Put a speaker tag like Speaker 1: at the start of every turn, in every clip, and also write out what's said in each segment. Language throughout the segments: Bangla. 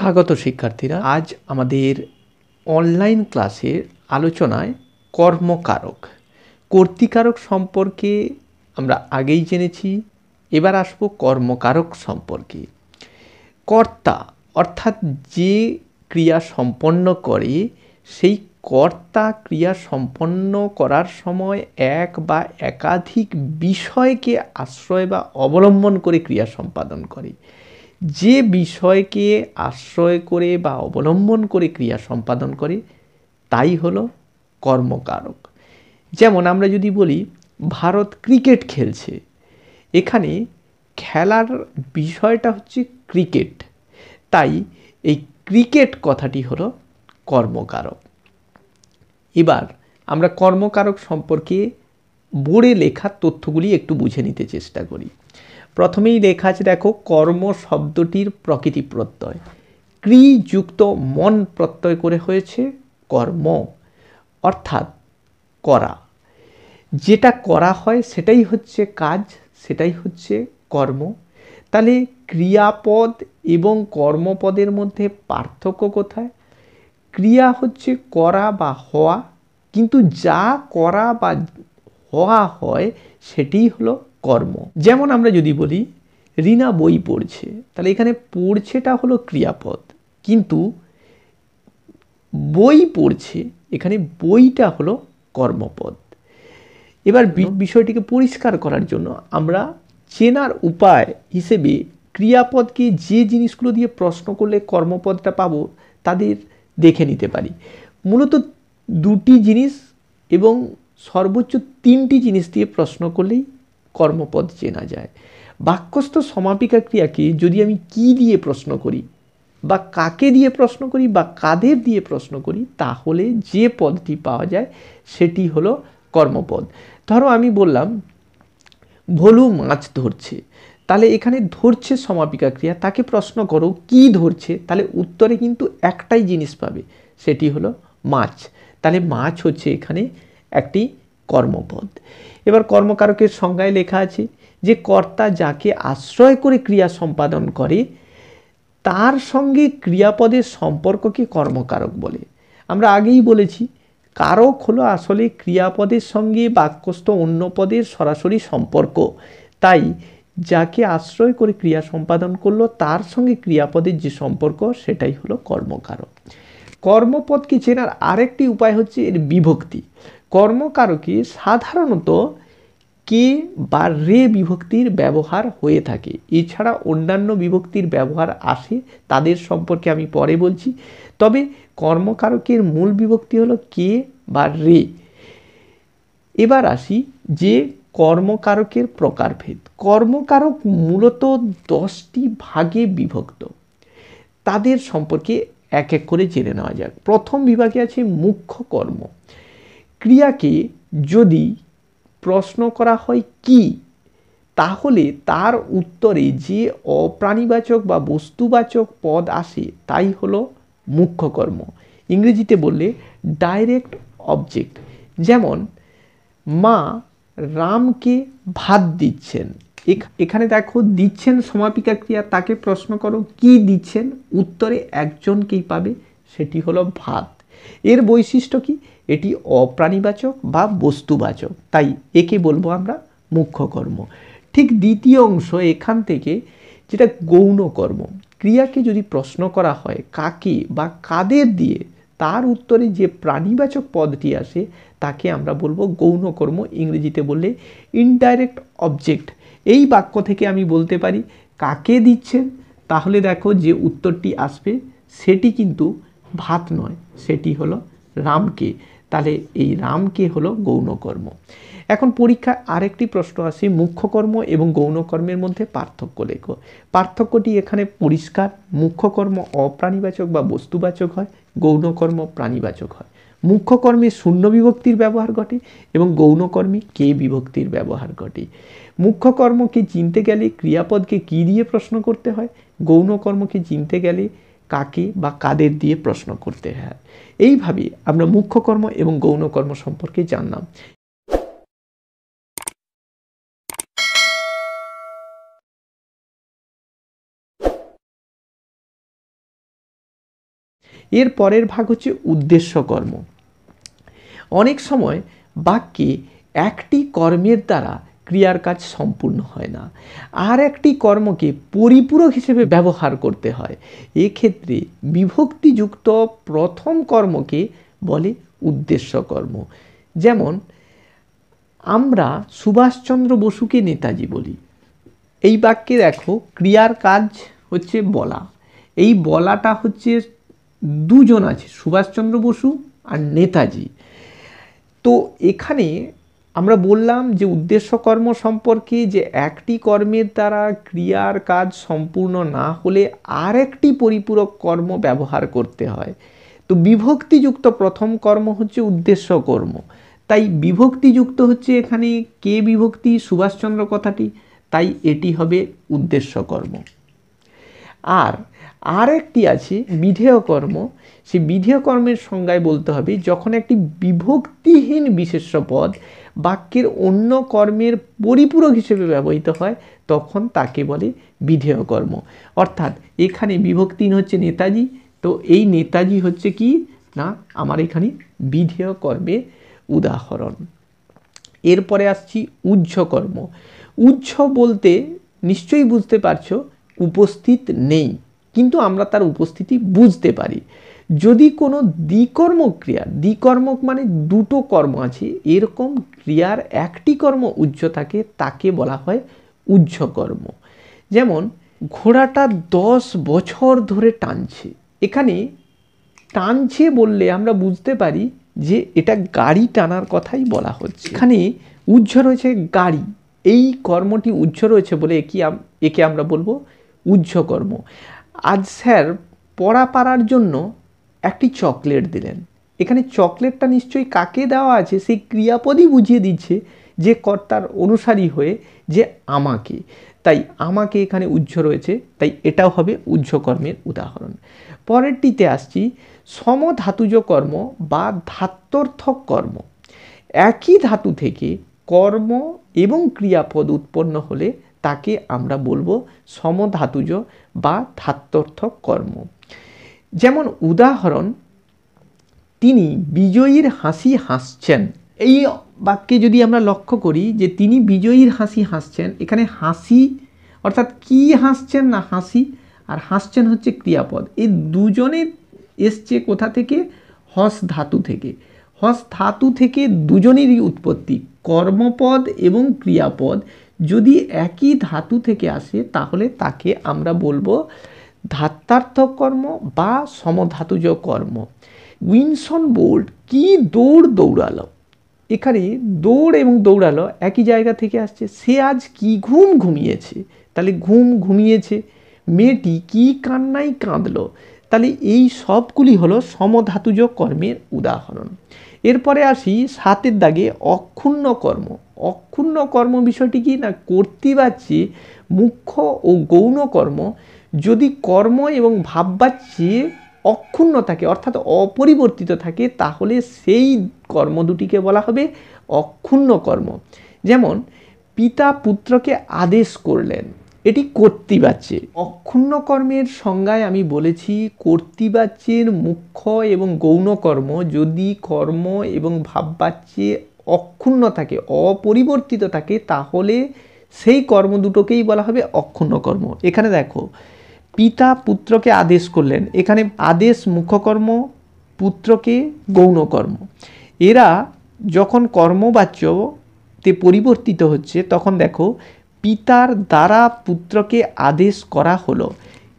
Speaker 1: স্বাগত শিক্ষার্থীরা আজ আমাদের অনলাইন ক্লাসের আলোচনায় কর্মকারক কর্তিকারক সম্পর্কে আমরা আগেই জেনেছি এবার আসবো কর্মকারক সম্পর্কে কর্তা অর্থাৎ যে ক্রিয়া সম্পন্ন করে সেই কর্তা ক্রিয়া সম্পন্ন করার সময় এক বা একাধিক বিষয়কে আশ্রয় বা অবলম্বন করে ক্রিয়া সম্পাদন করে যে বিষয়কে আশ্রয় করে বা অবলম্বন করে ক্রিয়া সম্পাদন করে তাই হলো কর্মকারক যেমন আমরা যদি বলি ভারত ক্রিকেট খেলছে এখানে খেলার বিষয়টা হচ্ছে ক্রিকেট তাই এই ক্রিকেট কথাটি হলো কর্মকারক এবার আমরা কর্মকারক সম্পর্কে বোর্ডে লেখা তথ্যগুলি একটু বুঝে নিতে চেষ্টা করি প্রথমেই লেখা আছে দেখো কর্ম শব্দটির প্রকৃতি প্রত্যয় ক্রি যুক্ত মন প্রত্যয় করে হয়েছে কর্ম অর্থাৎ করা যেটা করা হয় সেটাই হচ্ছে কাজ সেটাই হচ্ছে কর্ম তাহলে ক্রিয়াপদ এবং কর্মপদের মধ্যে পার্থক্য কোথায় ক্রিয়া হচ্ছে করা বা হওয়া কিন্তু যা করা বা হওয়া হয় সেটিই হলো কর্ম যেমন আমরা যদি বলি রিনা বই পড়ছে তাহলে এখানে পড়ছেটা হলো ক্রিয়াপদ কিন্তু বই পড়ছে এখানে বইটা হলো কর্মপদ এবার বিষয়টিকে পরিষ্কার করার জন্য আমরা চেনার উপায় হিসেবে ক্রিয়াপদকে যে জিনিসগুলো দিয়ে প্রশ্ন করলে কর্মপদটা পাবো তাদের দেখে নিতে পারি মূলত দুটি জিনিস এবং সর্বোচ্চ তিনটি জিনিস দিয়ে প্রশ্ন করলেই কর্মপদ চেনা যায় বাক্যস্থ সমাপিকা ক্রিয়াকে যদি আমি কি দিয়ে প্রশ্ন করি বা কাকে দিয়ে প্রশ্ন করি বা কাদের দিয়ে প্রশ্ন করি তাহলে যে পদটি পাওয়া যায় সেটি হলো কর্মপদ ধরো আমি বললাম ভলু মাছ ধরছে তাহলে এখানে ধরছে সমাপিকা ক্রিয়া তাকে প্রশ্ন করো কি ধরছে তাহলে উত্তরে কিন্তু একটাই জিনিস পাবে সেটি হলো মাছ তাহলে মাছ হচ্ছে এখানে একটি কর্মপদ এবার কর্মকারকের সংজ্ঞায় লেখা আছে যে কর্তা যাকে আশ্রয় করে ক্রিয়া সম্পাদন করে তার সঙ্গে ক্রিয়াপদের সম্পর্ককে কর্মকারক বলে আমরা আগেই বলেছি কারক হলো আসলে ক্রিয়াপদের সঙ্গে বাক্যস্থ অন্য পদের সরাসরি সম্পর্ক তাই যাকে আশ্রয় করে ক্রিয়া সম্পাদন করলো তার সঙ্গে ক্রিয়াপদের যে সম্পর্ক সেটাই হলো কর্মকারক কর্মপদকে চেনার আরেকটি উপায় হচ্ছে এর বিভক্তি কর্মকারকে সাধারণত কে বা রে বিভক্তির ব্যবহার হয়ে থাকে এছাড়া অন্যান্য বিভক্তির ব্যবহার আসে তাদের সম্পর্কে আমি পরে বলছি তবে কর্মকারকের মূল বিভক্তি হলো কে বা রে এবার আসি যে কর্মকারকের প্রকারভেদ কর্মকারক মূলত দশটি ভাগে বিভক্ত তাদের সম্পর্কে এক এক করে জেনে নেওয়া যাক প্রথম বিভাগে আছে মুখ্য কর্ম ক্রিয়াকে যদি প্রশ্ন করা হয় কি তাহলে তার উত্তরে যে অপ্রাণীবাচক বা বস্তুবাচক পদ আসে তাই হলো মুখ্য কর্ম ইংরেজিতে বললে ডাইরেক্ট অবজেক্ট যেমন মা রামকে ভাত দিচ্ছেন এখানে দেখো দিচ্ছেন সমাপিকা ক্রিয়া তাকে প্রশ্ন করো কি দিচ্ছেন উত্তরে একজনকেই পাবে সেটি হলো ভাত এর বৈশিষ্ট্য কি এটি অপ্রাণীবাচক বা বস্তুবাচক তাই একে বলবো আমরা মুখ্য কর্ম ঠিক দ্বিতীয় অংশ এখান থেকে যেটা গৌণ কর্ম ক্রিয়াকে যদি প্রশ্ন করা হয় কাকে বা কাদের দিয়ে তার উত্তরে যে প্রাণীবাচক পদটি আসে তাকে আমরা বলবো গৌণ কর্ম ইংরেজিতে বললে ইনডাইরেক্ট অবজেক্ট এই বাক্য থেকে আমি বলতে পারি কাকে দিচ্ছেন তাহলে দেখো যে উত্তরটি আসবে সেটি কিন্তু ভাত নয় সেটি হলো রামকে তাহলে এই রামকে হলো গৌণকর্ম এখন পরীক্ষায় আরেকটি প্রশ্ন আসে মুখ্যকর্ম এবং গৌণকর্মের মধ্যে পার্থক্য লেখো পার্থক্যটি এখানে পরিষ্কার মুখ্যকর্ম অপ্রাণীবাচক বা বস্তুবাচক হয় গৌণকর্ম প্রাণীবাচক হয় মুখ্যকর্মে শূন্য বিভক্তির ব্যবহার ঘটে এবং গৌণকর্মে কে বিভক্তির ব্যবহার ঘটে মুখ্যকর্মকে চিনতে গেলে ক্রিয়াপদকে কী দিয়ে প্রশ্ন করতে হয় গৌণকর্মকে চিনতে গেলে কাকে বা কাদের দিয়ে প্রশ্ন করতে হয় এইভাবে আমরা মুখ্য কর্ম এবং গৌণ কর্ম সম্পর্কে জানলাম এর পরের ভাগ হচ্ছে উদ্দেশ্য কর্ম অনেক সময় বাক্যে একটি কর্মের দ্বারা ক্রিয়ার কাজ সম্পূর্ণ হয় না আর একটি কর্মকে পরিপূরক হিসেবে ব্যবহার করতে হয় এক্ষেত্রে বিভক্তিযুক্ত প্রথম কর্মকে বলে উদ্দেশ্য কর্ম যেমন আমরা সুভাষচন্দ্র বসুকে নেতাজি বলি এই বাক্যে দেখো ক্রিয়ার কাজ হচ্ছে বলা এই বলাটা হচ্ছে দুজন আছে সুভাষচন্দ্র বসু আর নেতাজি তো এখানে আমরা বললাম যে উদ্দেশ্য কর্ম সম্পর্কে যে একটি কর্মের দ্বারা ক্রিয়ার কাজ সম্পূর্ণ না হলে আর একটি পরিপূরক কর্ম ব্যবহার করতে হয় তো বিভক্তিযুক্ত প্রথম কর্ম হচ্ছে উদ্দেশ্য কর্ম তাই বিভক্তিযুক্ত হচ্ছে এখানে কে বিভক্তি সুভাষচন্দ্র কথাটি তাই এটি হবে উদ্দেশ্য কর্ম আর আর একটি আছে বিধেয় কর্ম সেই বিধেয় কর্মের সংজ্ঞায় বলতে হবে যখন একটি বিভক্তিহীন বিশেষ্য পদ বাক্যের অন্য কর্মের পরিপূরক হিসেবে ব্যবহৃত হয় তখন তাকে বলে বিধেয় কর্ম অর্থাৎ এখানে বিভক্তি হচ্ছে নেতাজি তো এই নেতাজি হচ্ছে কি না আমার এখানে বিধেয় কর্মে উদাহরণ এরপরে আসছি উজ্জ কর্ম উজ্জ বলতে নিশ্চয়ই বুঝতে পারছো উপস্থিত নেই কিন্তু আমরা তার উপস্থিতি বুঝতে পারি যদি কোনো দ্বিকর্ম ক্রিয়া দ্বিকর্মক মানে দুটো কর্ম আছে এরকম ক্রিয়ার একটি কর্ম উজ্জ থাকে তাকে বলা হয় উজ্জ কর্ম যেমন ঘোড়াটা দশ বছর ধরে টানছে এখানে টানছে বললে আমরা বুঝতে পারি যে এটা গাড়ি টানার কথাই বলা হচ্ছে এখানে উজ্জ রয়েছে গাড়ি এই কর্মটি উজ্জ রয়েছে বলে একে একে আমরা বলবো উজ্জ কর্ম আজ স্যার পড়া পারার জন্য একটি চকলেট দিলেন এখানে চকলেটটা নিশ্চয়ই কাকে দেওয়া আছে সেই ক্রিয়াপদই বুঝিয়ে দিচ্ছে যে কর্তার অনুসারী হয়ে যে আমাকে তাই আমাকে এখানে উজ্জ্ব রয়েছে তাই এটাও হবে উজ্জ্বকর্মের উদাহরণ পরেরটিতে আসছি সমধাতুজ কর্ম বা ধাত্তর্থক কর্ম একই ধাতু থেকে কর্ম এবং ক্রিয়াপদ উৎপন্ন হলে তাকে আমরা বলবো সমধাতুজ বা ধাত্তর্থক কর্ম যেমন উদাহরণ তিনি বিজয়ীর হাসি হাসছেন এই বাক্যে যদি আমরা লক্ষ্য করি যে তিনি বিজয়ীর হাসি হাসছেন এখানে হাসি অর্থাৎ কি হাসছেন না হাসি আর হাসছেন হচ্ছে ক্রিয়াপদ এই দুজনে এসছে কোথা থেকে হস ধাতু থেকে হস ধাতু থেকে দুজনেরই উৎপত্তি কর্মপদ এবং ক্রিয়াপদ যদি একই ধাতু থেকে আসে তাহলে তাকে আমরা বলবো ধাত্তার্থ কর্ম বা সমধাতুজ কর্ম উইনসন বোল্ট কি দৌড় দৌড়ালো এখানে দৌড় এবং দৌড়ালো একই জায়গা থেকে আসছে সে আজ কি ঘুম ঘুমিয়েছে তাহলে ঘুম ঘুমিয়েছে মেয়েটি কি কান্নাই কাঁদলো তাহলে এই সবগুলি হলো সমধাতুজ কর্মের উদাহরণ এরপরে আসি সাতের দাগে অক্ষুণ্ণ কর্ম অক্ষুণ্ণ কর্ম বিষয়টি কি না কর্তৃবাচ্যে মুখ্য ও গৌণ কর্ম যদি কর্ম এবং ভাববাচ্যে অক্ষুণ্ণ থাকে অর্থাৎ অপরিবর্তিত থাকে তাহলে সেই কর্ম দুটিকে বলা হবে অক্ষুণ্ণ কর্ম যেমন পিতা পুত্রকে আদেশ করলেন এটি কর্তৃবাচ্যে অক্ষুণ্ণ কর্মের সংজ্ঞায় আমি বলেছি কর্তৃবাচ্যের মুখ্য এবং গৌণ কর্ম যদি কর্ম এবং ভাববাচ্যে অক্ষুণ্ণ থাকে অপরিবর্তিত থাকে তাহলে সেই কর্ম দুটোকেই বলা হবে অক্ষুণ্ণ কর্ম এখানে দেখো পিতা পুত্রকে আদেশ করলেন এখানে আদেশ মুখকর্ম পুত্রকে গৌণকর্ম এরা যখন কর্মবাচ্যতে পরিবর্তিত হচ্ছে তখন দেখো পিতার দ্বারা পুত্রকে আদেশ করা হলো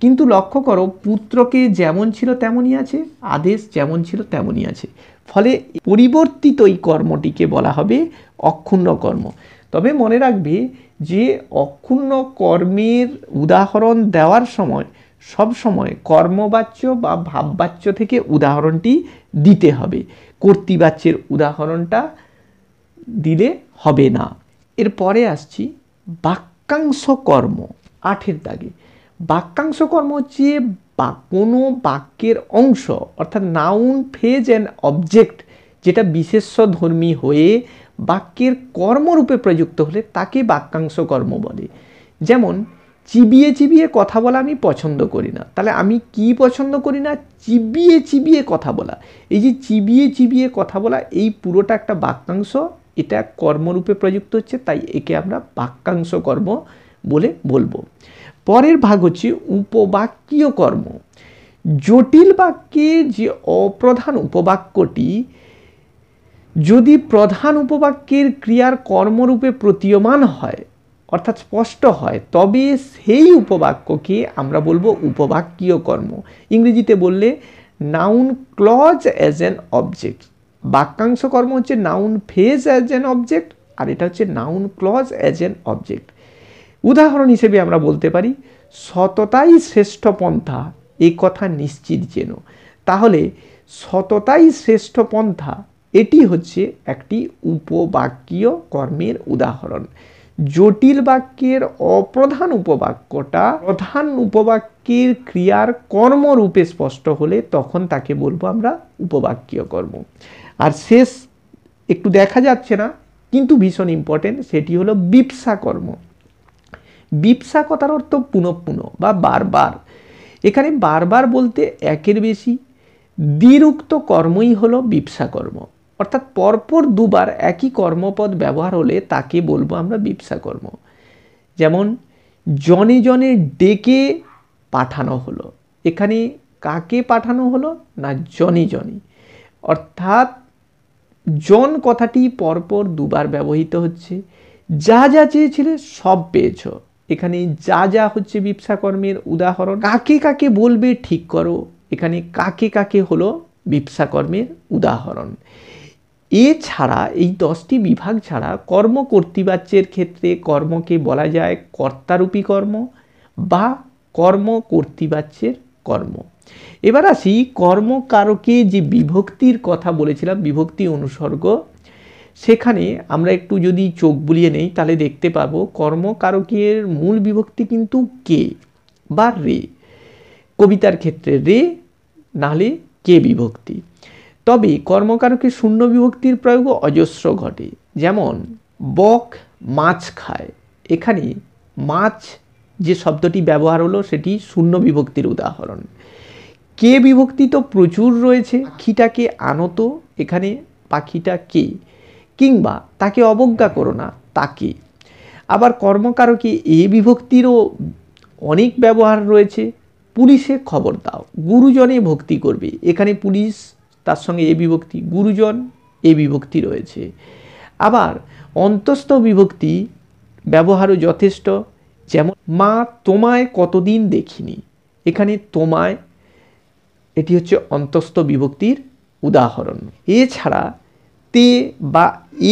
Speaker 1: কিন্তু লক্ষ্য করো পুত্রকে যেমন ছিল তেমনই আছে আদেশ যেমন ছিল তেমনই আছে ফলে পরিবর্তিত এই কর্মটিকে বলা হবে অক্ষুণ্ণ কর্ম তবে মনে রাখবে যে অক্ষুণ্ণ কর্মের উদাহরণ দেওয়ার সময় সব সময় কর্মবাচ্য বা ভাববাচ্য থেকে উদাহরণটি দিতে হবে কর্তৃবাচ্যের উদাহরণটা দিলে হবে না এরপরে আসছি বাক্যাংশ কর্ম আঠের দাগে বাক্যাংশ কর্ম হচ্ছে বা কোনো বাক্যের অংশ অর্থাৎ নাউন ফেজ অ্যান্ড অবজেক্ট যেটা বিশেষ্য ধর্মী হয়ে বাক্যের কর্মরূপে প্রযুক্ত হলে তাকে বাক্যাংশ কর্ম বলে যেমন চিবিয়ে চিবিয়ে কথা বলা আমি পছন্দ করি না তাহলে আমি কি পছন্দ করি না চিবিয়ে চিবিয়ে কথা বলা এই যে চিবিয়ে চিবিয়ে কথা বলা এই পুরোটা একটা বাক্যাংশ এটা কর্মরূপে প্রযুক্ত হচ্ছে তাই একে আমরা বাক্যাংশ কর্ম বলে বলবো পরের ভাগ হচ্ছে উপবাক্যীয় কর্ম জটিল বাক্যে যে অপ্রধান উপবাক্যটি যদি প্রধান উপবাক্যের ক্রিয়ার কর্মরূপে প্রতীয়মান হয় অর্থাৎ স্পষ্ট হয় তবে সেই উপবাক্যকে আমরা বলবো উপবাক্যীয় কর্ম ইংরেজিতে বললে noun clause as an object বাক্যাংশ কর্ম হচ্ছে noun phrase as an object আর এটা হচ্ছে noun clause as an object উদাহরণ হিসেবে আমরা বলতে পারি সততাই শ্রেষ্ঠ পন্থা এ কথা নিশ্চিত যেন তাহলে সততাই শ্রেষ্ঠ পন্থা এটি হচ্ছে একটি উপবাক্যীয় কর্মের উদাহরণ জটিল বাক্যের অপ্রধান উপবাক্যটা প্রধান উপবাক্যের ক্রিয়ার কর্মরূপে স্পষ্ট হলে তখন তাকে বলবো আমরা উপবাক্যীয় কর্ম আর শেষ একটু দেখা যাচ্ছে না কিন্তু ভীষণ ইম্পর্টেন্ট সেটি হলো বিপসা কর্ম বিপসা কথার অর্থ পুনঃপুন বা বারবার এখানে বারবার বলতে একের বেশি দ্বিরুক্ত কর্মই হলো বিপসা কর্ম অর্থাৎ পরপর দুবার একই কর্মপদ ব্যবহার হলে তাকে বলবো আমরা বিপসা কর্ম যেমন জনে জনে ডেকে পাঠানো হলো এখানে কাকে পাঠানো হলো না জনি জনি অর্থাৎ জন কথাটি পরপর দুবার ব্যবহৃত হচ্ছে যা যা চেয়েছিলে সব পেয়েছ এখানে যা যা হচ্ছে বিপসা কর্মের উদাহরণ কাকে কাকে বলবে ঠিক করো এখানে কাকে কাকে হলো বিপসা কর্মের উদাহরণ এছাড়া এই দশটি বিভাগ ছাড়া কর্ম কর্তৃবাচ্যের ক্ষেত্রে কর্মকে বলা যায় কর্তারূপী কর্ম বা কর্ম কর্তৃবাচ্যের কর্ম এবার আসি কর্মকারকে যে বিভক্তির কথা বলেছিলাম বিভক্তি অনুসর্গ সেখানে আমরা একটু যদি চোখ বুলিয়ে নেই তাহলে দেখতে পাবো কর্মকারকের মূল বিভক্তি কিন্তু কে বা রে কবিতার ক্ষেত্রে রে নাহলে কে বিভক্তি তবে কর্মকারকে শূন্য বিভক্তির প্রয়োগ অজস্র ঘটে যেমন বক মাছ খায় এখানে মাছ যে শব্দটি ব্যবহার হলো সেটি শূন্য বিভক্তির উদাহরণ কে বিভক্তি তো প্রচুর রয়েছে খিটাকে আনত এখানে পাখিটা কে কিংবা তাকে অবজ্ঞা করো না তাকে আবার কর্মকারকে এ বিভক্তিরও অনেক ব্যবহার রয়েছে পুলিশে খবর দাও গুরুজনে ভক্তি করবে এখানে পুলিশ তার সঙ্গে এ বিভক্তি গুরুজন এ বিভক্তি রয়েছে আবার অন্তস্থ বিভক্তি ব্যবহারও যথেষ্ট যেমন মা তোমায় কতদিন দেখিনি এখানে তোমায় এটি হচ্ছে অন্তস্থ বিভক্তির উদাহরণ এছাড়া তে বা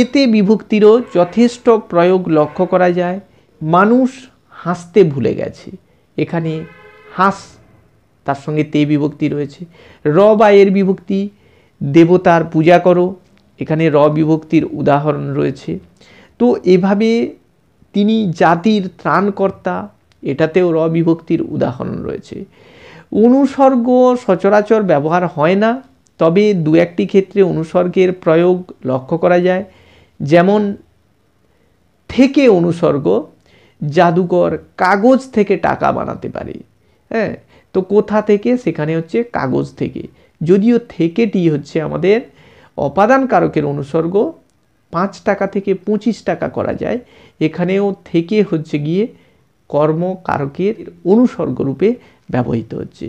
Speaker 1: এতে বিভক্তিরও যথেষ্ট প্রয়োগ লক্ষ্য করা যায় মানুষ হাসতে ভুলে গেছে এখানে হাস তার সঙ্গে তে বিভক্তি রয়েছে র বা এর বিভক্তি দেবতার পূজা করো এখানে র বিভক্তির উদাহরণ রয়েছে তো এভাবে তিনি জাতির ত্রাণকর্তা এটাতেও র বিভক্তির উদাহরণ রয়েছে অনুসর্গ সচরাচর ব্যবহার হয় না তবে দু একটি ক্ষেত্রে অনুসর্গের প্রয়োগ লক্ষ্য করা যায় যেমন থেকে অনুসর্গ জাদুকর কাগজ থেকে টাকা বানাতে পারে হ্যাঁ তো কোথা থেকে সেখানে হচ্ছে কাগজ থেকে যদিও থেকেটি হচ্ছে আমাদের অপাদান কারকের অনুসর্গ পাঁচ টাকা থেকে পঁচিশ টাকা করা যায় এখানেও থেকে হচ্ছে গিয়ে কর্মকারকের অনুসর্গরূপে ব্যবহৃত হচ্ছে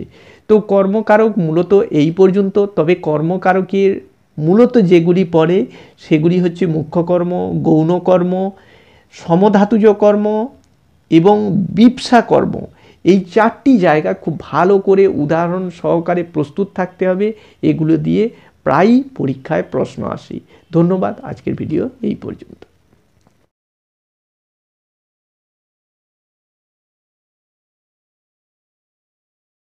Speaker 1: তো কর্মকারক মূলত এই পর্যন্ত তবে কর্মকারকের মূলত যেগুলি পড়ে সেগুলি হচ্ছে মুখ্য কর্ম গৌণকর্ম সমধাতুজ কর্ম এবং বিপসা কর্ম এই চারটি জায়গা খুব ভালো করে উদাহরণ সহকারে প্রস্তুত থাকতে হবে এগুলো দিয়ে প্রায়ই পরীক্ষায় প্রশ্ন আসে ধন্যবাদ আজকের ভিডিও এই পর্যন্ত